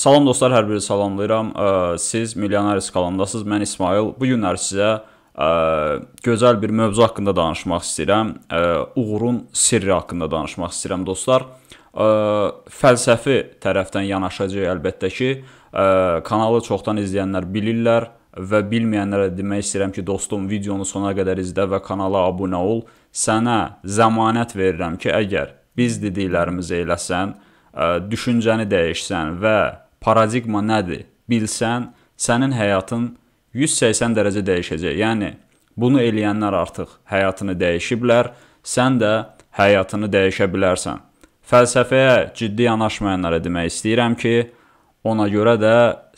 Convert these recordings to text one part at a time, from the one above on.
Salam dostlar, hər biri salamlayıram. Siz Milyoner skalamdasınız. Mən İsmail. Bu günlər sizə ə, gözəl bir mövzu haqqında danışmaq istəyirəm. Ə, uğurun sirri haqqında danışmaq istəyirəm dostlar. Ə, fəlsəfi tərəfdən yanaşacağıq əlbəttə ki. Ə, kanalı çoxdan izləyənlər bilirlər və bilməyənlərə demək istəyirəm ki, dostum, videonu sona qədər izlə və kanala abunə ol. Sənə zəmanət verirəm ki, əgər biz dediklərimizi eləsən, ə, düşüncəni dəyişsən və Paradiqma nədir? Bilsən, sənin həyatın 180 dərəcə dəyişəcək. Yəni bunu eləyənlər artıq həyatını dəyişiblər, sən də həyatını dəyişə bilərsən. Fəlsəfəyə ciddi yanaşmayanlara demək istəyirəm ki, ona görə də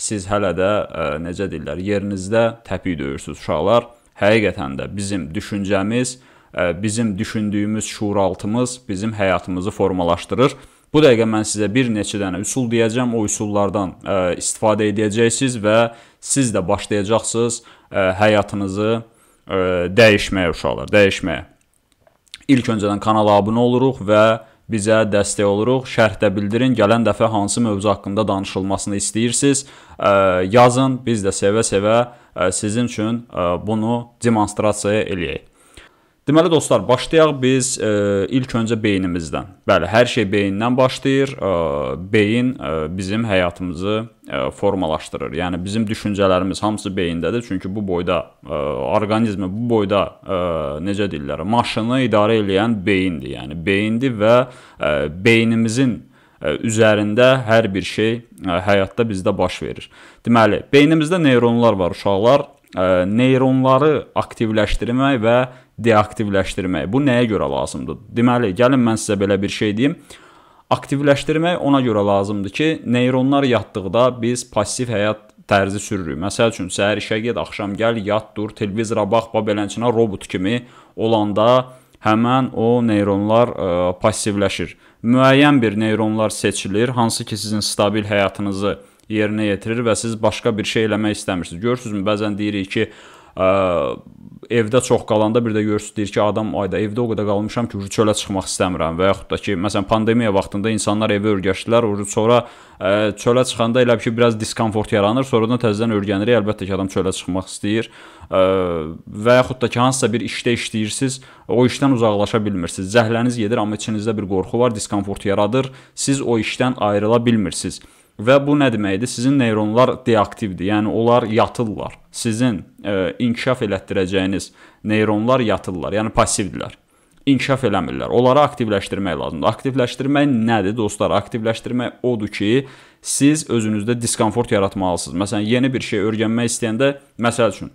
siz hələ də ə, e, necə deyirlər, yerinizdə təpik döyürsüz uşaqlar. Həqiqətən də bizim düşüncəmiz, ə, e, bizim düşündüyümüz şuuraltımız bizim həyatımızı formalaşdırır. Bu dəqiqə mən sizə bir neçə dənə üsul deyəcəm. O üsullardan ə, e, istifadə edəcəksiniz və siz də başlayacaqsınız ə, e, həyatınızı ə, e, dəyişməyə uşaqlar, dəyişməyə. İlk öncədən kanala abunə oluruq və bizə dəstək oluruq. Şərhdə bildirin, gələn dəfə hansı mövzu haqqında danışılmasını istəyirsiniz, ə, yazın, biz də sevə-sevə sizin üçün ə, bunu demonstrasiya eləyək. Deməli dostlar, başlayaq biz ə, e, ilk öncə beynimizdən. Bəli, hər şey beyindən başlayır. Ə, e, beyin ə, e, bizim həyatımızı ə, formalaşdırır. Yəni bizim düşüncələrimiz hamısı beyindədir. Çünki bu boyda ə, orqanizmi, bu boyda ə, necə deyirlər, maşını idarə edən beyindir. Yəni beyindir və ə, beynimizin üzərində hər bir şey həyatda bizdə baş verir. Deməli, beynimizdə neyronlar var uşaqlar. Neyronları aktivləşdirmək və deaktivləşdirmək. Bu nəyə görə lazımdır? Deməli, gəlin mən sizə belə bir şey deyim. Aktivləşdirmək ona görə lazımdır ki, neyronlar yatdıqda biz passiv həyat tərzi sürürük. Məsəl üçün səhər işə get, axşam gəl, yat, dur, televizora bax, bax beləncinə robot kimi olanda həmin o neyronlar ə, e, passivləşir. Müəyyən bir neyronlar seçilir, hansı ki sizin stabil həyatınızı yerinə yetirir və siz başqa bir şey eləmək istəmirsiniz. Görürsünüzmü, bəzən deyirik ki, evdə çox qalanda bir də görürsüz deyir ki, adam ayda evdə o qədər qalmışam ki, çölə çıxmaq istəmirəm və yaxud da ki, məsələn, pandemiya vaxtında insanlar evə öyrəşdilər, sonra ə, çölə çıxanda elə ki, biraz diskomfort yaranır, sonradan təzədən öyrənir, əlbəttə ki, adam çölə çıxmaq istəyir ə, və yaxud da ki, hansısa bir işdə işləyirsiz, o işdən uzaqlaşa bilmirsiniz. Zəhləniz gedir, amma içinizdə bir qorxu var, diskomfort yaradır. Siz o işdən ayrıla bilmirsiniz. Və bu nə deməkdir? Sizin neyronlar deaktivdir. Yəni onlar yatırlar. Sizin e, inkişaf elətdirəcəyiniz neyronlar yatırlar. Yəni passivdirlər. İnkişaf eləmirlər. Onları aktivləşdirmək lazımdır. Aktivləşdirmək nədir dostlar? Aktivləşdirmək odur ki, siz özünüzdə diskomfort yaratmalısınız. Məsələn, yeni bir şey öyrənmək istəyəndə, məsəl üçün,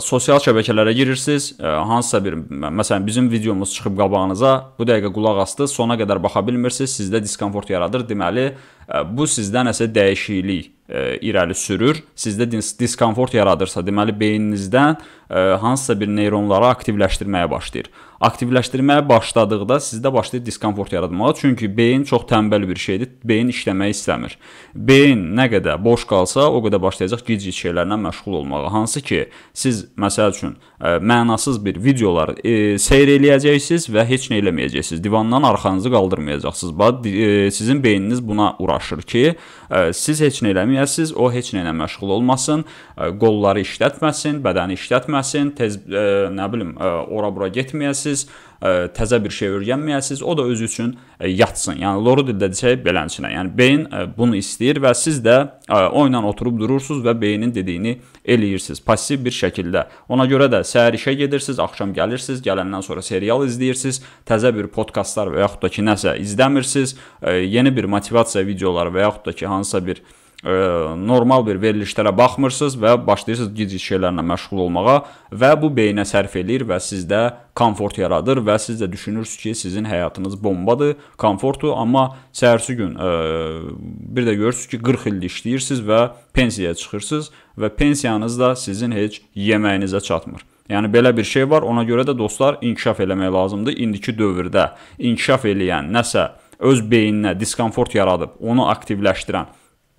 sosial şəbəkələrə girirsiniz, hansısa bir məsələn bizim videomuz çıxıb qabağınıza, bu dəqiqə qulaq asdı, sona qədər baxa bilmirsiniz, sizdə diskomfort yaradır. Deməli, bu sizdə nəsə dəyişiklik irəli sürür. Sizdə diskomfort yaradırsa, deməli beyninizdən hansısa bir neyronları aktivləşdirməyə başlayır. Aktivləşdirməyə başladıqda sizdə başlayır diskomfort yaratmağa, çünki beyin çox tənbəl bir şeydir. Beyin işləmək istəmir. Beyin nə qədər boş qalsa, o qədər başlayacaq gic-gic şeylərlə məşğul olmağa. Hansı ki, siz məsəl üçün mənasız bir videoları e, seyr eləyəcəksiniz və heç nə eləməyəcəksiniz. Divandan arxanızı qaldırmayacaqsınız. Bax, e, sizin beyniniz buna uğraşır yaraşır ki, e, siz heç nə eləməyəsiz, o heç nə ilə məşğul olmasın, e, qolları işlətməsin, bədəni işlətməsin, tez e, nə bilim, ora-bura getməyəsiz təzə bir şey öyrənməyəsiz, o da özü üçün yatsın. Yəni loru dildə desək belənçinə. Yəni beyin bunu istəyir və siz də o ilə oturub durursunuz və beynin dediyini eləyirsiniz passiv bir şəkildə. Ona görə də səhər işə gedirsiniz, axşam gəlirsiniz, gələndən sonra serial izləyirsiniz, təzə bir podkastlar və yaxud da ki, nəsə izləmirsiniz, e, yeni bir motivasiya videoları və yaxud da ki, hansısa bir ə, normal bir verilişlərə baxmırsınız və başlayırsınız gic şeylərlə məşğul olmağa və bu beynə sərf eləyir və sizdə komfort yaradır və siz də düşünürsünüz ki, sizin həyatınız bombadır, komfortdur, amma səhərsi gün ə, e, bir də görürsüz ki, 40 illik işləyirsiniz və pensiyaya çıxırsınız və pensiyanız da sizin heç yeməyinizə çatmır. Yəni belə bir şey var. Ona görə də dostlar inkişaf eləmək lazımdır. İndiki dövrdə inkişaf eləyən nəsə öz beyninə diskomfort yaradıb onu aktivləşdirən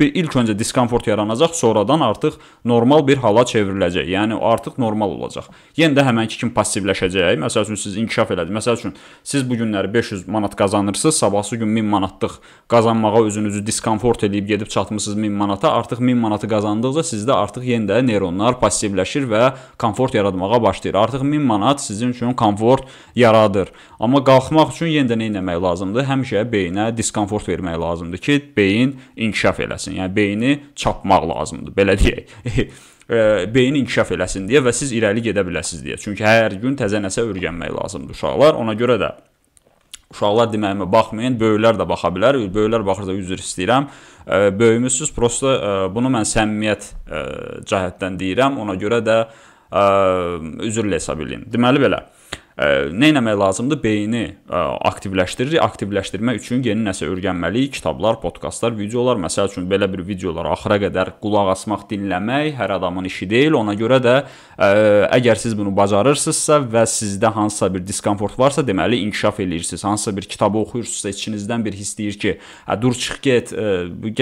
bir ilk öncə diskomfort yaranacaq, sonradan artıq normal bir hala çevriləcək. Yəni artıq normal olacaq. Yenə də həmənki kimi passivləşəcək. Məsəl üçün siz inkişaf elədiniz. Məsəl üçün siz bu günləri 500 manat qazanırsınız, sabahsı gün 1000 manatlıq qazanmağa özünüzü diskomfort eləyib gedib çatmısınız 1000 manata. Artıq 1000 manatı qazandıqca sizdə artıq yenə də neyronlar passivləşir və komfort yaratmağa başlayır. Artıq 1000 manat sizin üçün komfort yaradır. Amma qalxmaq üçün yenə də nə etmək lazımdır? Həmişə beyinə diskomfort vermək lazımdır ki, beyin inkişaf eləsin eləsin. Yəni beyni çapmaq lazımdır, belə deyək. E, beyin inkişaf eləsin deyə və siz irəli gedə biləsiniz deyə. Çünki hər gün təzə nəsə öyrənmək lazımdır uşaqlar. Ona görə də Uşaqlar deməyimə baxmayın, böyüklər də baxa bilər. Böyüklər baxırsa üzr istəyirəm. E, Böyümüsüz, prosta e, bunu mən səmimiyyət cəhətdən deyirəm. Ona görə də üzrlə hesab eləyim. Deməli belə. Nə etmək lazımdır? Beyni aktivləşdiririk. Aktivləşdirmək üçün yeni nəsə öyrənməliyik. Kitablar, podkastlar, videolar, məsəl üçün belə bir videolar axıra qədər qulaq asmaq, dinləmək hər adamın işi deyil. Ona görə də əgər siz bunu bacarırsınızsa və sizdə hansısa bir diskomfort varsa, deməli inkişaf eləyirsiniz. Hansısa bir kitabı oxuyursunuzsa, içinizdən bir hiss deyir ki, dur çıx get,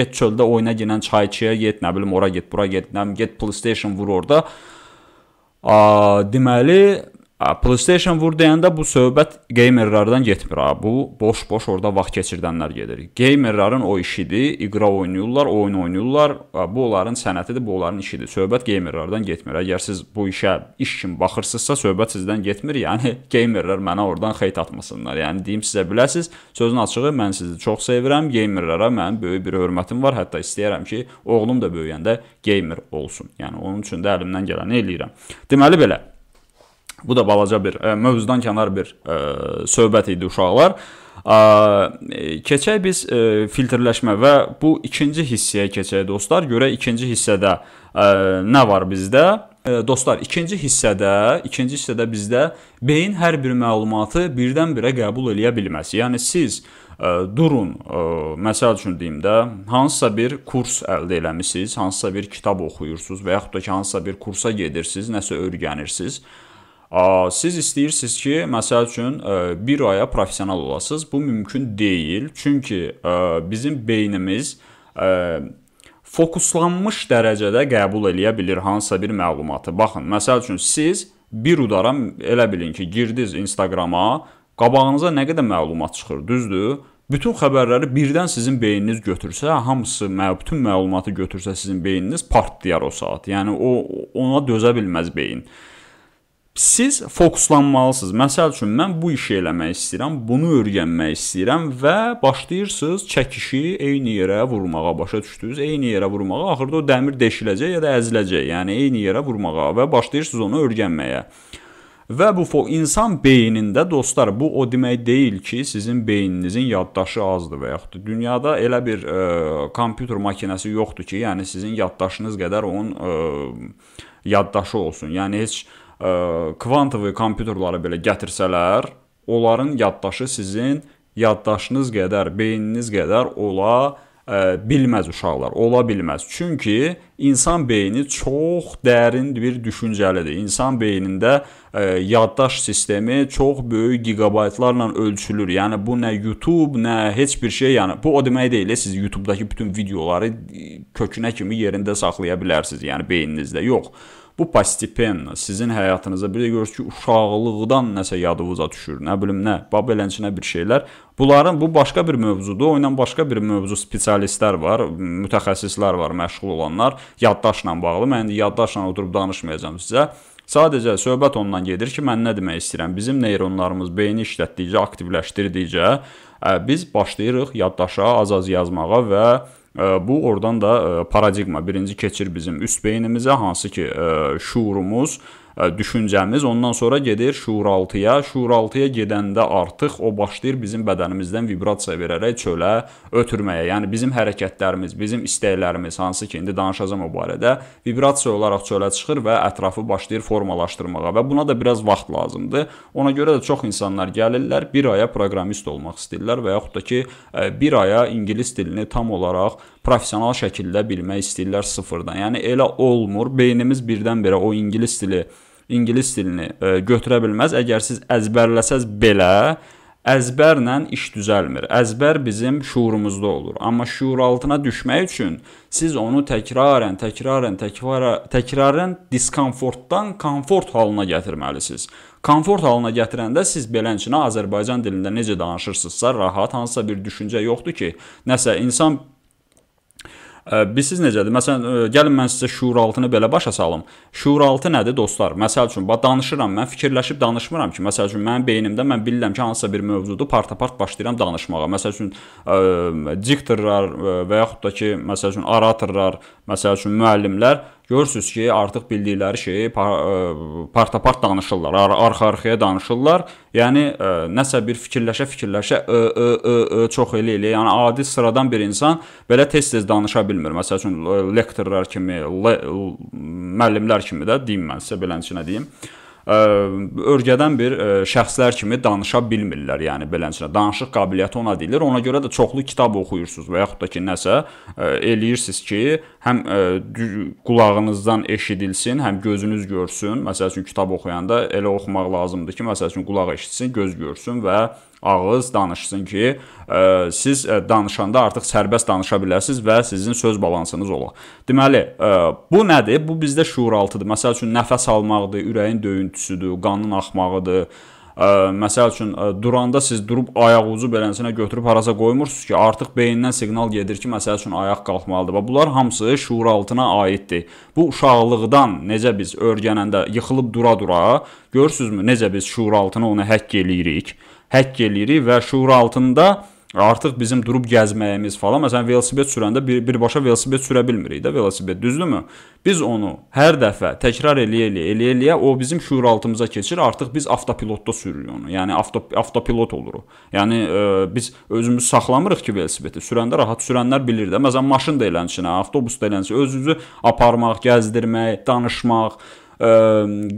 get çöldə oyna, gələn çayçıya get, nə bilim ora get, bura get, nə get PlayStation vur orada. A, deməli PlayStation vur deyəndə bu söhbət geymerlərdən getmir ha. Bu boş-boş orada vaxt keçirdənlər gedir. Geymerlərin o işidir, iqra oynayırlar, oyun oynayırlar. Bu onların sənətidir, bu onların işidir. Söhbət geymerlərdən getmir. Əgər siz bu işə iş kimi baxırsınızsa, söhbət sizdən getmir. Yəni geymerlər mənə oradan xeyt atmasınlar. Yəni deyim sizə biləsiz, sözün açığı mən sizi çox sevirəm. Geymerlərə mənim böyük bir hörmətim var. Hətta istəyirəm ki, oğlum da böyüyəndə geymer olsun. Yəni onun üçün də əlimdən gələni eləyirəm. Deməli belə Bu da balaca bir ə, e, mövzudan kənar bir ə, e, söhbət idi uşaqlar. Ə, e, keçək biz ə, filtrləşmə və bu ikinci hissəyə keçək dostlar. Görə ikinci hissədə ə, nə var bizdə? Ə, dostlar, ikinci hissədə, ikinci hissədə bizdə beyin hər bir məlumatı birdən-birə qəbul eləyə bilməz. Yəni siz ə, durun, ə, məsəl üçün deyim də, hansısa bir kurs əldə eləmisiniz, hansısa bir kitab oxuyursunuz və yaxud da ki, hansısa bir kursa gedirsiniz, nəsə öyrənirsiniz. Siz istəyirsiniz ki, məsəl üçün e, bir aya professional olasınız. Bu mümkün deyil. Çünki e, bizim beynimiz e, fokuslanmış dərəcədə qəbul eləyə bilir hansısa bir məlumatı. Baxın, məsəl üçün siz bir udara elə bilin ki, girdiniz Instagrama, qabağınıza nə qədər məlumat çıxır, düzdür? Bütün xəbərləri birdən sizin beyniniz götürsə, hamısı, bütün məlumatı götürsə sizin beyniniz partlayar o saat. Yəni o ona dözə bilməz beyin siz fokuslanmalısınız. Məsəl üçün mən bu işi eləmək istəyirəm, bunu öyrənmək istəyirəm və başlayırsınız çəkişi eyni yerə vurmağa, başa düşdünüz? Eyni yerə vurmağa, axırda o dəmir deşiləcək ya da əziləcək. Yəni eyni yerə vurmağa və başlayırsınız onu öyrənməyə. Və bu insan beynində dostlar bu o demək deyil ki, sizin beyninizin yaddaşı azdır və yaxud da dünyada elə bir ə, e, kompüter makinəsi yoxdur ki, yəni sizin yaddaşınız qədər onun ə, e, yaddaşı olsun. Yəni heç kvantovi kompüterləri belə gətirsələr, onların yaddaşı sizin yaddaşınız qədər, beyniniz qədər ola ə, e, bilməz uşaqlar, ola bilməz. Çünki insan beyni çox dərin bir düşüncəlidir. İnsan beynində ə, e, yaddaş sistemi çox böyük gigabaytlarla ölçülür. Yəni bu nə YouTube, nə heç bir şey, yəni bu o demək deyil, siz YouTube-dakı bütün videoları e, kökünə kimi yerində saxlaya bilərsiniz, yəni beyninizdə. Yox. Bu postepенно sizin həyatınıza bir də görürsüz ki, uşaqlıqdan nəsə yadıvıza düşür, nə bilim nə, bab eləncinə bir şeylər. Bunların bu başqa bir mövzudur. O ilə başqa bir mövzu spesialistlər var, mütəxəssislər var, məşğul olanlar yaddaşla bağlı. Mən indi yaddaşla oturub danışmayacağam sizə. Sadəcə söhbət ondan gedir ki, mən nə demək istəyirəm? Bizim neyronlarımız beyni işlətdikcə, aktivləşdirdikcə biz başlayırıq yaddaşa az-az yazmağa və Bu oradan da e, paradigma birinci keçir bizim üst beynimizə, hansı ki e, şuurumuz E, düşüncəmiz ondan sonra gedir şuuraltıya. Şuuraltıya gedəndə artıq o başlayır bizim bədənimizdən vibrasiya verərək çölə ötürməyə. Yəni bizim hərəkətlərimiz, bizim istəklərimiz, hansı ki, indi danışacağam o barədə, vibrasiya olaraq çölə çıxır və ətrafı başlayır formalaşdırmağa və buna da biraz vaxt lazımdır. Ona görə də çox insanlar gəlirlər, 1 aya proqramist olmaq istəyirlər və yaxud da ki, 1 e, aya ingilis dilini tam olaraq professional şəkildə bilmək istəyirlər sıfırdan. Yəni elə olmur. Beynimiz birdən-birə o ingilis dili ingilis dilini ə, e, götürə bilməz. Əgər siz əzbərləsəz belə əzbərlə iş düzəlmir. Əzbər bizim şuurumuzda olur, amma şuur altına düşmək üçün siz onu təkrarən, təkrarən, təkrarən, təkrarən diskomfortdan komfort halına gətirməlisiniz. Komfort halına gətirəndə siz belənçinə Azərbaycan dilində necə danışırsınızsa, rahat hansısa bir düşüncə yoxdur ki, nəsə insan Bilirsiniz necədir? Məsələn, gəlin mən sizə şuuraltını belə başa salım. Şuuraltı nədir dostlar? Məsəl üçün, bax danışıram mən, fikirləşib danışmıram ki, məsəl üçün mənim beynimdə mən bilirəm ki, hansısa bir mövzudu partapart başlayıram danışmağa. Məsəl üçün diktorlar və yaxud da ki, məsəl üçün oratorlar, məsəl üçün müəllimlər Görürsüz ki, artıq bildikləri şeyi e, partapart danışırlar, arxa-arxaya danışırlar. Yəni ə, e, nəsə bir fikirləşə fikirləşə ə, ə, ə, ə, çox elə elə, yəni adi sıradan bir insan belə tez-tez danışa bilmir. Məsəl üçün e, lektorlar kimi, le, müəllimlər kimi də deyim mən sizə beləncinə deyim ə, örgədən bir ə, şəxslər kimi danışa bilmirlər, yəni beləncinə. Danışıq qabiliyyəti ona deyilir. Ona görə də çoxlu kitab oxuyursunuz və yaxud da ki, nəsə ə, eləyirsiniz ki, həm ə, e, qulağınızdan eşidilsin, həm gözünüz görsün. Məsəl üçün kitab oxuyanda elə oxumaq lazımdır ki, məsəl üçün qulaq eşitsin, göz görsün və ağız danışsın ki, ə, e, siz ə, e, danışanda artıq sərbəst danışa bilərsiniz və sizin söz balansınız olur. Deməli, ə, bu nədir? Bu bizdə şuuraltıdır. Məsəl üçün nəfəs almaqdır, ürəyin döyüntüsüdür, qanın axmağıdır. Məsəl üçün duranda siz durub ayağınızı belənsinə götürüb harasa qoymursunuz ki, artıq beyindən siqnal gedir ki, məsəl üçün ayaq qalxmalıdır. Və bunlar hamısı şuuraltına aiddir. Bu uşaqlıqdan necə biz öyrənəndə yıxılıb dura-dura görürsüzmü necə biz şuuraltına onu həkk eləyirik? Həkk eləyirik və şuuraltında Artıq bizim durub gəzməyimiz falan, məsələn, velosiped sürəndə bir, birbaşa velosiped sürə bilmirik də velosiped, düzdürmü? Biz onu hər dəfə təkrar eləyə-eləyə, eləyə-eləyə o bizim şuuraltımıza keçir. Artıq biz avtopilotda sürürük onu. Yəni avtop avtopilot oluruq. Yəni ə, e, biz özümüzü saxlamırıq ki, velosipedi sürəndə rahat sürənlər bilir də. Məsələn, maşın da eləncişinə, hə, avtobus da eləncişinə özünüzü aparmaq, gəzdirmək, danışmaq, ə, e,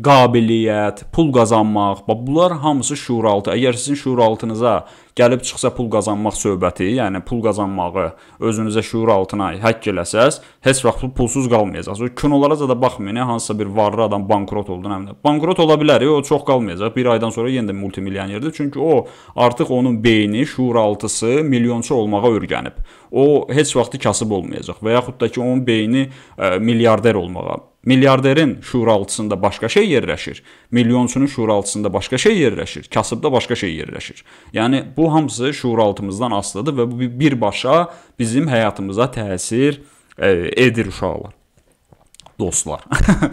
qabiliyyət, pul qazanmaq, bax bunlar hamısı şuuraltı. Əgər sizin şuuraltınıza gəlib çıxsa pul qazanmaq söhbəti, yəni pul qazanmağı özünüzə şuur altına həkk eləsəz, heç vaxt pulsuz qalmayacaqsınız. Kinolara da baxmayın, hansısa bir varlı adam bankrot oldu, nə bilim. Bankrot ola bilər, o çox qalmayacaq. 1 aydan sonra yenə də multimilyonerdir, çünki o artıq onun beyni, şuuraltısı milyonçu olmağa öyrənib. O heç vaxt kasıb olmayacaq və yaxud da ki, onun beyni ə, e, milyarder olmağa Milyarderin şuuraltısında başqa şey yerləşir. Milyonçunun şuuraltısında başqa şey yerləşir. Kasıbda başqa şey yerləşir. Yəni bu Bu hamısı şuuraltımızdan asılıdır və bu birbaşa bizim həyatımıza təsir e, edir uşaqlar. Dostlar.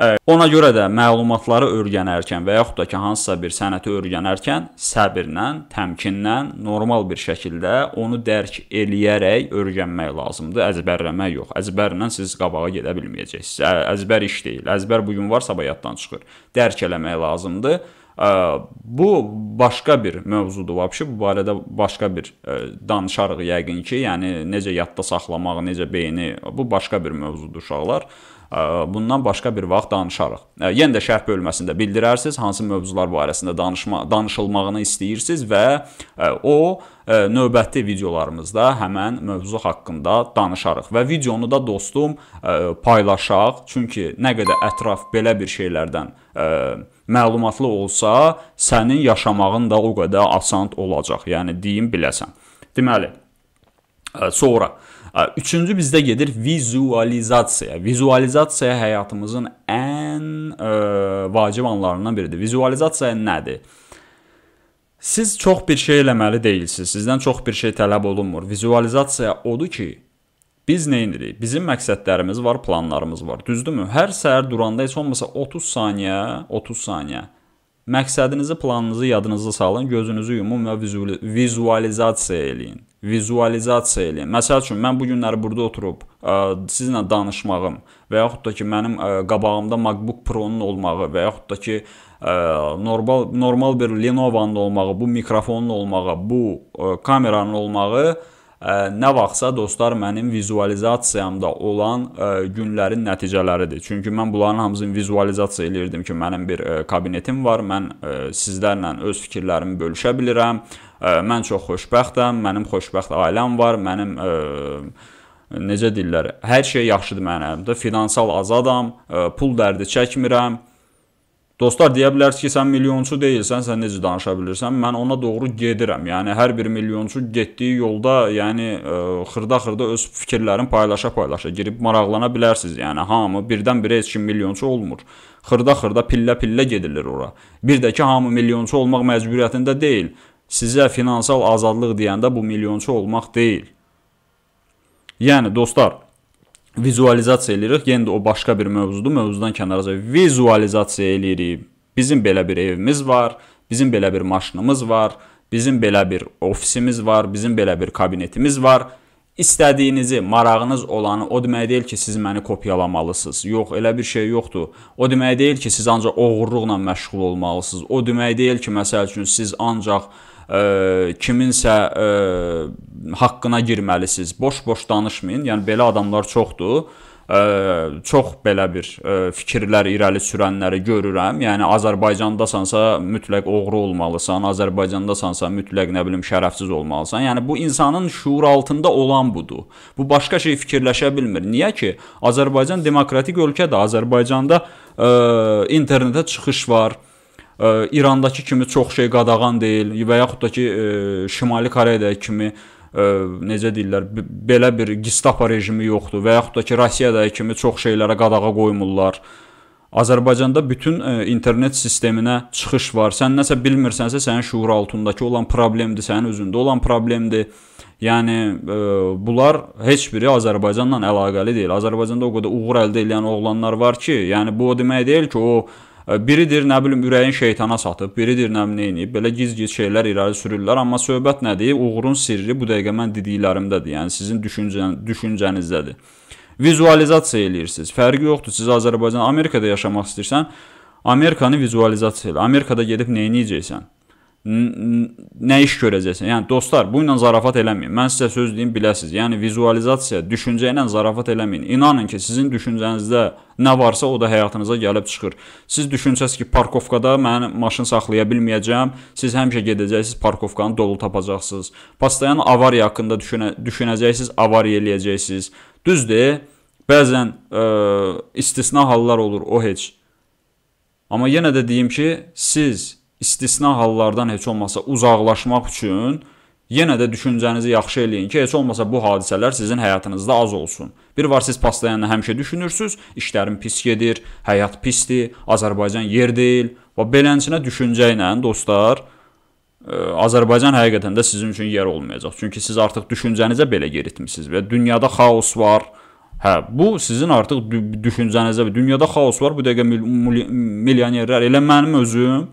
E, ona görə də məlumatları öyrənərkən və yaxud da ki, hansısa bir sənəti öyrənərkən səbirlə, təmkinlə, normal bir şəkildə onu dərk eləyərək öyrənmək lazımdır. Əzbərləmək yox. Əzbərlə siz qabağa gedə bilməyəcəksiniz. Əzbər iş deyil. Əzbər bu gün var, sabah yaddan çıxır. Dərk eləmək lazımdır Bu başqa bir mövzudur. Vəbşi bu barədə başqa bir e, danışarıq yəqin ki, yəni necə yadda saxlamaq, necə beyni, bu başqa bir mövzudur uşaqlar. Bundan başqa bir vaxt danışarıq. Yenə də şərh bölməsində bildirərsiz hansı mövzular barəsində danışma danışılmağını istəyirsiniz və o növbəti videolarımızda həmin mövzu haqqında danışarıq və videonu da dostum paylaşaq. Çünki nə qədər ətraf belə bir şeylərdən məlumatlı olsa, sənin yaşamağın da o qədər asan olacaq. Yəni deyim biləsən. Deməli, sonra Üçüncü bizdə gedir vizualizasiya. Vizualizasiya həyatımızın ən ə, vacib anlarından biridir. Vizualizasiya nədir? Siz çox bir şey eləməli deyilsiniz. Sizdən çox bir şey tələb olunmur. Vizualizasiya odur ki, Biz nə edirik? Bizim məqsədlərimiz var, planlarımız var. Düzdürmü? Hər səhər duranda heç olmasa 30 saniyə, 30 saniyə Məqsədinizi, planınızı yadınızda salın, gözünüzü yumun və vizualizasiya eləyin. Vizualizasiya eləyin. Məsəl üçün mən bu günləri burada oturub ə, sizinlə danışmağım və yaxud da ki mənim ə, qabağımda MacBook Pro-nun olmağı və yaxud da ki ə, normal normal bir Lenovo-nun olmağı, bu mikrofonun olmağı, bu ə, kameranın olmağı nə vaxtsa dostlar mənim vizualizasiyamda olan günlərin nəticələridir. Çünki mən bunların hamısını vizualizasiya eləyirdim ki, mənim bir kabinetim var, mən sizlərlə öz fikirlərimi bölüşə bilirəm. Mən çox xoşbəxtəm, mənim xoşbəxt ailəm var, mənim necə deyirlər, hər şey yaxşıdır mənim. Finansal azadam, pul dərdi çəkmirəm Dostlar deyə bilərsiniz ki, sən milyonçu deyilsən, sən necə danışa bilirsən? Mən ona doğru gedirəm. Yəni hər bir milyonçu getdiyi yolda, yəni e, xırda-xırda öz fikirlərini paylaşa-paylaşa girib maraqlana bilərsiniz. Yəni hamı birdən-birə heç kim milyonçu olmur. Xırda-xırda, pillə-pillə gedilir ora. Bir də ki, hamı milyonçu olmaq məcburiyyətində deyil. Sizə finansal azadlıq deyəndə bu milyonçu olmaq deyil. Yəni dostlar, vizualizasiya eləyirik. Yenə yəni də o başqa bir mövzudur. Mövzudan kənara vizualizasiya eləyirik. Bizim belə bir evimiz var, bizim belə bir maşınımız var, bizim belə bir ofisimiz var, bizim belə bir kabinetimiz var. İstədiyinizi, marağınız olanı o demək deyil ki, siz məni kopyalamalısınız. Yox, elə bir şey yoxdur. O demək deyil ki, siz ancaq oğurluqla məşğul olmalısınız. O demək deyil ki, məsəl üçün siz ancaq ə, kiminsə ə, haqqına girməlisiniz. Boş-boş danışmayın. Yəni belə adamlar çoxdur. Ə, çox belə bir ə, fikirlər irəli sürənləri görürəm. Yəni Azərbaycandasansa mütləq oğru olmalısan, Azərbaycandasansa mütləq nə bilim şərəfsiz olmalısan. Yəni bu insanın şuur altında olan budur. Bu başqa şey fikirləşə bilmir. Niyə ki, Azərbaycan demokratik ölkədir. Azərbaycanda ə, internetə çıxış var ə, İrandakı kimi çox şey qadağan deyil və yaxud da ki ə, Şimali Koreyadakı kimi ə, necə deyirlər, belə bir Gestapo rejimi yoxdur və yaxud da ki Rusiyadakı kimi çox şeylərə qadağa qoymurlar. Azərbaycanda bütün ə, internet sisteminə çıxış var. Sən nəsə bilmirsənsə, sənin şuur altındakı olan problemdir, sənin özündə olan problemdir. Yəni ə, bunlar heç biri Azərbaycanla əlaqəli deyil. Azərbaycanda o qədər uğur əldə edən oğlanlar var ki, yəni bu o demək deyil ki, o Biridir, nə bilim, ürəyin şeytana satıb, biridir, nə bilim, neyini, belə giz-giz şeylər irəli sürürlər, amma söhbət nədir? Uğurun sirri bu dəqiqə mən dediklərimdədir, yəni sizin düşüncən, düşüncənizdədir. Vizualizasiya eləyirsiniz. Fərqi yoxdur. Siz Azərbaycan, Amerikada yaşamaq istəyirsən, Amerikanı vizualizasiya elə. Amerikada gedib nə edəcəksən? nə iş görəcəksən? Yəni dostlar, bu ilə zarafat eləməyin. Mən sizə söz deyim, biləsiz. Yəni vizualizasiya, düşüncə ilə zarafat eləməyin. İnanın ki, sizin düşüncənizdə nə varsa o da həyatınıza gəlib çıxır. Siz düşünsəz ki, parkovkada mən maşın saxlaya bilməyəcəm, siz həmişə gedəcəksiniz parkovkanı dolu tapacaqsınız. Pastayan avariya haqqında düşünə, düşünəcəksiniz, avariya eləyəcəksiniz. Düzdür? Bəzən ə, e, istisna hallar olur, o heç. Amma yenə də deyim ki, siz istisna hallardan heç olmasa uzaqlaşmaq üçün yenə də düşüncənizi yaxşı eləyin ki, heç olmasa bu hadisələr sizin həyatınızda az olsun. Bir var siz paslayanı həmişə düşünürsüz, işlərim pis gedir, həyat pisdir, Azərbaycan yer deyil və beləncinə düşüncə ilə dostlar, ə, e, Azərbaycan həqiqətən də sizin üçün yer olmayacaq. Çünki siz artıq düşüncənizə belə yeritmisiniz və dünyada xaos var. Hə, bu sizin artıq düşüncənizə və dünyada xaos var. Bu dəqiqə milyonerlər elə mənim özüm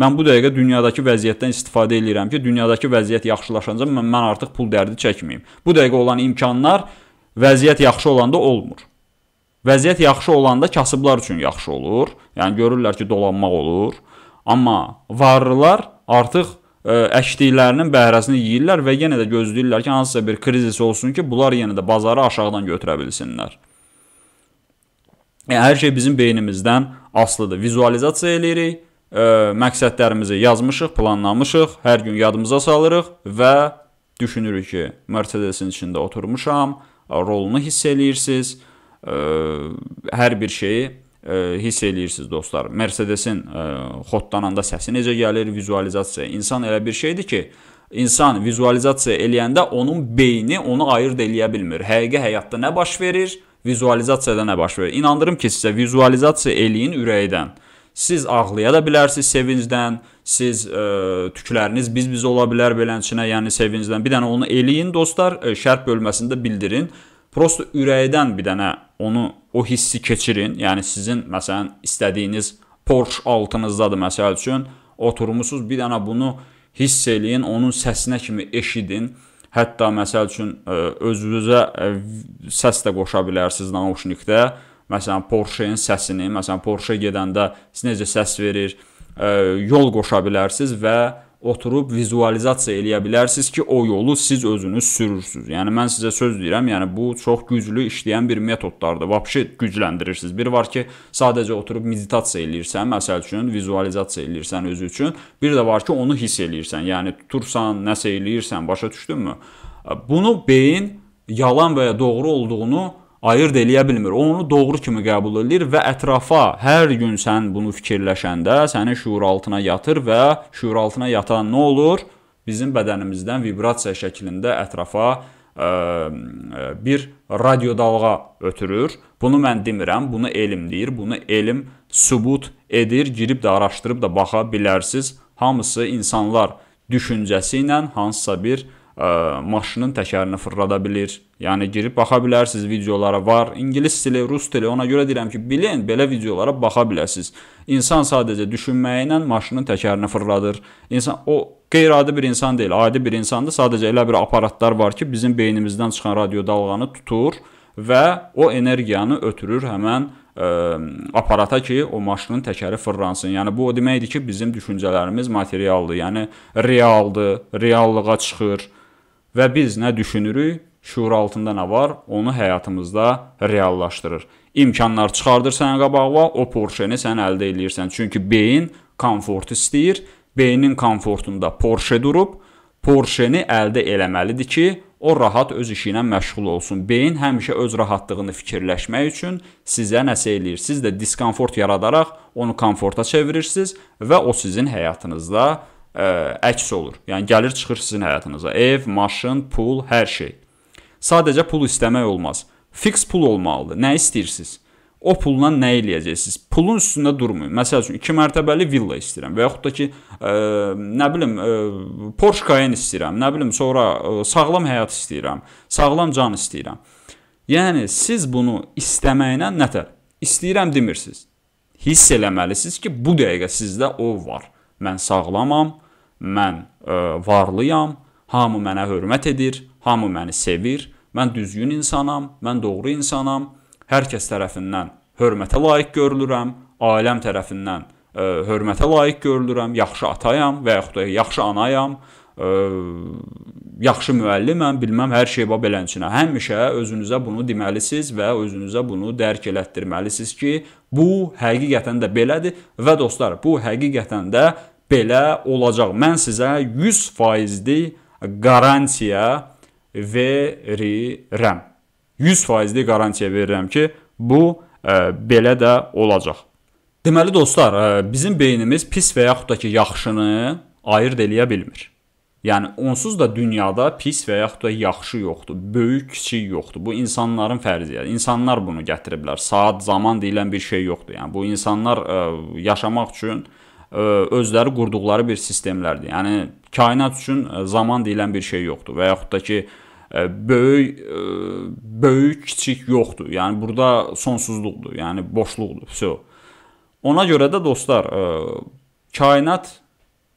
Mən bu dəqiqə dünyadakı vəziyyətdən istifadə eləyirəm ki, dünyadakı vəziyyət yaxşılaşanca mən, mən artıq pul dərdi çəkməyim. Bu dəqiqə olan imkanlar vəziyyət yaxşı olanda olmur. Vəziyyət yaxşı olanda kasıblar üçün yaxşı olur. Yəni görürlər ki, dolanmaq olur. Amma varlılar artıq ə, e, əkdiklərinin bəhrəsini yeyirlər və yenə də gözləyirlər ki, hansısa bir krizis olsun ki, bunlar yenə də bazarı aşağıdan götürə bilsinlər. Yəni hər şey bizim beynimizdən asılıdır. Vizualizasiya eləyirik ə, məqsədlərimizi yazmışıq, planlamışıq, hər gün yadımıza salırıq və düşünürük ki, Mercedesin içində oturmuşam, rolunu hiss eləyirsiniz, ə, e, hər bir şeyi ə, e, hiss eləyirsiniz dostlar. Mercedesin ə, e, xodlananda səsi necə gəlir, vizualizasiya. İnsan elə bir şeydir ki, insan vizualizasiya eləyəndə onun beyni onu ayırd eləyə bilmir. Həqiqi həyatda nə baş verir, vizualizasiyada nə baş verir. İnandırım ki, sizə vizualizasiya eləyin ürəkdən. Siz ağlaya da bilərsiniz sevincdən, siz ə, e, tükləriniz biz-biz ola bilər belənçinə, yəni sevincdən. Bir dənə onu eləyin dostlar, ə, e, şərh bölməsində bildirin. Prosta ürəkdən bir dənə onu o hissi keçirin. Yəni sizin məsələn istədiyiniz Porsche altınızdadır məsəl üçün. Oturmusunuz bir dənə bunu hiss eləyin, onun səsinə kimi eşidin. Hətta məsəl üçün e, özünüzə səs də qoşa bilərsiniz naushnikdə. Məsələn, Porsche-nin səsini, məsələn, Porsche gedəndə siz necə səs verir, e, yol qoşa bilərsiniz və oturub vizualizasiya eləyə bilərsiniz ki, o yolu siz özünüz sürürsüz. Yəni mən sizə söz deyirəm, yəni bu çox güclü işləyən bir metodlardır. Vəbşi gücləndirirsiniz. Bir var ki, sadəcə oturub meditasiya eləyirsən, məsəl üçün vizualizasiya eləyirsən özü üçün. Bir də var ki, onu hiss eləyirsən. Yəni tutursan, nəsə eləyirsən, başa düşdünmü? E, bunu beyin yalan və ya doğru olduğunu ayırd eləyə bilmir. O onu doğru kimi qəbul eləyir və ətrafa hər gün sən bunu fikirləşəndə sənin şuur altına yatır və şuur altına yatan nə olur? Bizim bədənimizdən vibrasiya şəklində ətrafa ə, e, bir radio dalğa ötürür. Bunu mən demirəm, bunu elm deyir. Bunu elm sübut edir. Girib də araşdırıb da baxa bilərsiz. Hamısı insanlar düşüncəsi ilə hansısa bir ə, ə, maşının təkərini fırlada bilir. Yəni girib baxa bilərsiniz videolara var. İngilis dili, rus dili. Ona görə deyirəm ki, bilin belə videolara baxa biləsiniz. İnsan sadəcə düşünməyi ilə maşının təkərini fırladır. İnsan o qeyri-adi bir insan deyil, adi bir insandır. Sadəcə elə bir aparatlar var ki, bizim beynimizdən çıxan radio dalğanı tutur və o energiyanı ötürür həmin ə, e, aparata ki, o maşının təkəri fırlansın. Yəni bu o deməkdir ki, bizim düşüncələrimiz materialdır, yəni realdır, reallığa çıxır və biz nə düşünürük, şuur altında nə var, onu həyatımızda reallaşdırır. İmkanlar çıxardır sənə qabağa, o porşeni sən əldə eləyirsən. Çünki beyin komfort istəyir. Beynin komfortunda Porsche durub, Porsche-ni əldə eləməlidir ki, o rahat öz işi ilə məşğul olsun. Beyin həmişə öz rahatlığını fikirləşmək üçün sizə nəsə eləyir. Siz də diskomfort yaradaraq onu komforta çevirirsiniz və o sizin həyatınızda ə, əks olur. Yəni gəlir çıxır sizin həyatınıza. Ev, maşın, pul, hər şey. Sadəcə pul istəmək olmaz. Fiks pul olmalıdır. Nə istəyirsiniz? O pulla nə eləyəcəksiniz? Pulun üstündə durmayın. Məsəl üçün 2 mərtəbəli villa istəyirəm və yaxud da ki, ə, nə bilim, ə, Porsche Cayenne istəyirəm, nə bilim, sonra ə, sağlam həyat istəyirəm, sağlam can istəyirəm. Yəni siz bunu istəməyinə nətər? İstəyirəm demirsiniz. Hiss eləməlisiniz ki, bu dəqiqə sizdə o var mən sağlamam, mən ə, e, varlıyam, hamı mənə hörmət edir, hamı məni sevir, mən düzgün insanam, mən doğru insanam, hər kəs tərəfindən hörmətə layiq görülürəm, ailəm tərəfindən ə, e, hörmətə layiq görülürəm, yaxşı atayam və yaxud da yaxşı anayam, ə, e, yaxşı müəlliməm, bilməm hər şey bax beləncinə. Həmişə özünüzə bunu deməlisiniz və özünüzə bunu dərk elətdirməlisiniz ki, bu həqiqətən də belədir və dostlar, bu həqiqətən də belə olacaq. Mən sizə 100%-li garantiya verirəm. 100%-li garantiya verirəm ki, bu ə, e, belə də olacaq. Deməli dostlar, ə, e, bizim beynimiz pis və yaxud da ki, yaxşını ayırd eləyə bilmir. Yəni onsuz da dünyada pis və yaxud da yaxşı yoxdur, böyük, kiçik yoxdur. Bu insanların fərziyyəsi. İnsanlar bunu gətiriblər. Saat, zaman deyilən bir şey yoxdur. Yəni bu insanlar ə, e, yaşamaq üçün ə, E, özləri qurduqları bir sistemlərdir. Yəni kainat üçün e, zaman deyilən bir şey yoxdur və yaxud da ki e, böyük böyük kiçik yoxdur. Yəni burada sonsuzluqdur, yəni boşluqdur. Vso. Ona görə də dostlar, kainat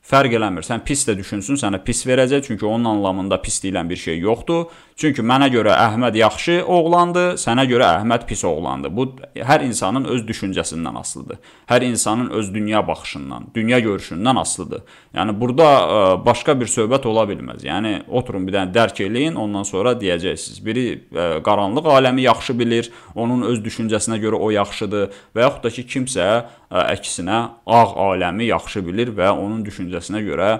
fərq eləmir. Sən pis də düşünsün, sənə pis verəcək, çünki onun anlamında pis deyilən bir şey yoxdur. Çünki mənə görə Əhməd yaxşı oğlandı, sənə görə Əhməd pis oğlandı. Bu hər insanın öz düşüncəsindən asılıdır. Hər insanın öz dünya baxışından, dünya görüşündən asılıdır. Yəni burada e, başqa bir söhbət ola bilməz. Yəni oturun bir dənə dərk eləyin, ondan sonra deyəcəksiniz. Biri e, qaranlıq aləmi yaxşı bilir, onun öz düşüncəsinə görə o yaxşıdır və yaxud da ki kimsə e, əksinə ağ aləmi yaxşı bilir və onun düşüncəsinə görə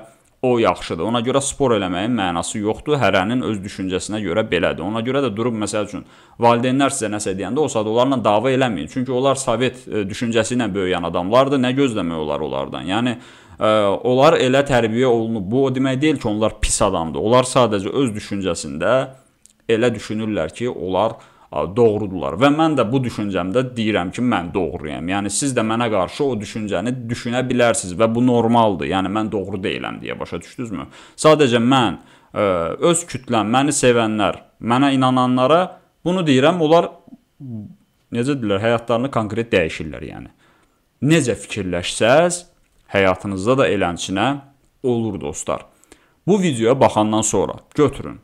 o yaxşıdır. Ona görə spor eləməyin mənası yoxdur. Hərənin öz düşüncəsinə görə belədir. Ona görə də durub məsəl üçün valideynlər sizə nəsə deyəndə o saat onlarla dava eləməyin. Çünki onlar Sovet e, düşüncəsi ilə böyüyən adamlardır. Nə gözləmək olar onlardan? Yəni ə, e, onlar elə tərbiyə olunub. Bu o demək deyil ki, onlar pis adamdır. Onlar sadəcə öz düşüncəsində elə düşünürlər ki, onlar doğrudular. Və mən də bu düşüncəmdə deyirəm ki, mən doğruyam. Yəni siz də mənə qarşı o düşüncəni düşünə bilərsiniz və bu normaldır. Yəni mən doğru deyiləm deyə başa düşdünüzmü? Sadəcə mən ə, e, öz kütləm, məni sevənlər, mənə inananlara bunu deyirəm. Onlar necə deyirlər, həyatlarını konkret dəyişirlər, yəni. Necə fikirləşsəz, həyatınızda da elənçinə olur dostlar. Bu videoya baxandan sonra götürün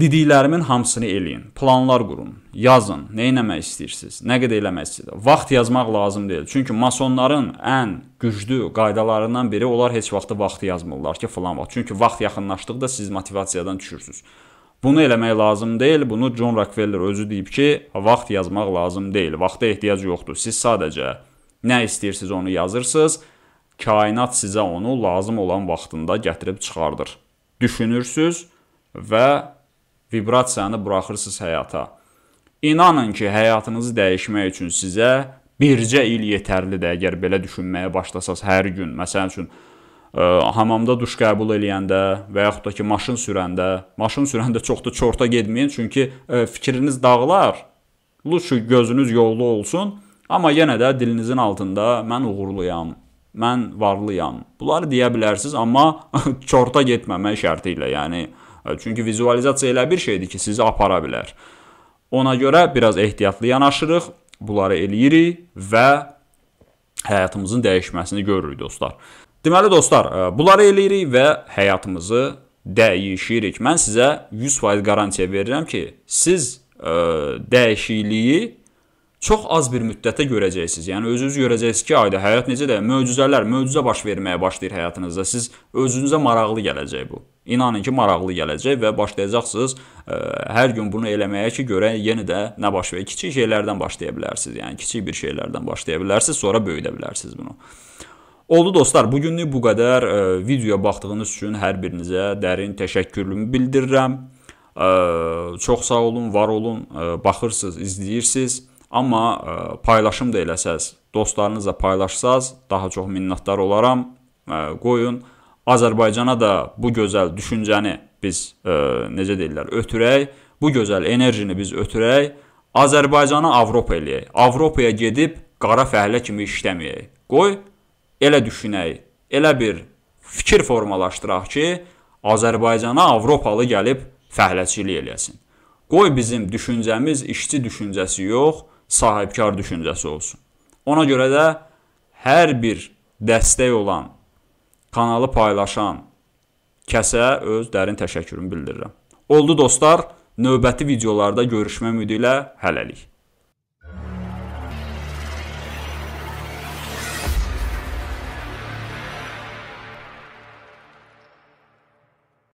Dediklərimin hamısını eləyin. Planlar qurun. Yazın. Nə etmək istəyirsiniz? Nə qədər eləmək istəyirsiniz? Vaxt yazmaq lazım deyil. Çünki masonların ən güclü qaydalarından biri onlar heç vaxt vaxtı yazmırlar ki, falan vaxt. Çünki vaxt yaxınlaşdıqda siz motivasiyadan düşürsüz. Bunu eləmək lazım deyil. Bunu John Rockefeller özü deyib ki, vaxt yazmaq lazım deyil. Vaxta ehtiyac yoxdur. Siz sadəcə nə istəyirsiniz onu yazırsınız. Kainat sizə onu lazım olan vaxtında gətirib çıxardır. Düşünürsüz və vibrasiyanı buraxırsınız həyata. İnanın ki, həyatınızı dəyişmək üçün sizə bircə il yetərlidir əgər belə düşünməyə başlasaz hər gün. Məsəl üçün ə, e, hamamda duş qəbul eləyəndə və yaxud da ki, maşın sürəndə, maşın sürəndə çox da çorta getməyin, çünki ə, e, fikriniz dağlar. Lütfü gözünüz yolda olsun, amma yenə də dilinizin altında mən uğurluyam, mən varlıyam. Bunları deyə bilərsiniz, amma çorta getməmək şərti ilə, yəni Hə, çünki vizualizasiya elə bir şeydir ki, sizi apara bilər. Ona görə biraz ehtiyatlı yanaşırıq, bunları eləyirik və həyatımızın dəyişməsini görürük dostlar. Deməli dostlar, e, bunları eləyirik və həyatımızı dəyişirik. Mən sizə 100% garantiya verirəm ki, siz ə, e, dəyişikliyi çox az bir müddətə görəcəksiniz. Yəni özünüz görəcəksiniz ki, ayda həyat necə də möcüzələr, möcüzə baş verməyə başlayır həyatınızda. Siz özünüzə maraqlı gələcək bu. İnanın ki, maraqlı gələcək və başlayacaqsınız ə, e, hər gün bunu eləməyə ki, görə yenə də nə baş verir. Kiçik şeylərdən başlaya bilərsiniz. Yəni kiçik bir şeylərdən başlaya bilərsiniz, sonra böyüdə bilərsiniz bunu. Oldu dostlar, bu günlük bu qədər. Ə, e, videoya baxdığınız üçün hər birinizə dərin təşəkkürümü bildirirəm. Ə, e, çox sağ olun, var olun. Ə, baxırsınız, izləyirsiniz. Amma ə, paylaşım da eləsəz, dostlarınızla paylaşsaz, daha çox minnətdar olaram. Ə, qoyun. Azərbaycana da bu gözəl düşüncəni biz ə, e, necə deyirlər, ötürək, bu gözəl enerjini biz ötürək, Azərbaycanı Avropa eləyək. Avropaya gedib qara fəhlə kimi işləməyək. Qoy elə düşünək. Elə bir fikir formalaşdıraq ki, Azərbaycana Avropalı gəlib fəhləçilik eləsin. Qoy bizim düşüncəmiz işçi düşüncəsi yox, sahibkar düşüncəsi olsun. Ona görə də hər bir dəstək olan kanalı paylaşan kəsə öz dərin təşəkkürümü bildirirəm. Oldu dostlar, növbəti videolarda görüşmək ümidi ilə hələlik.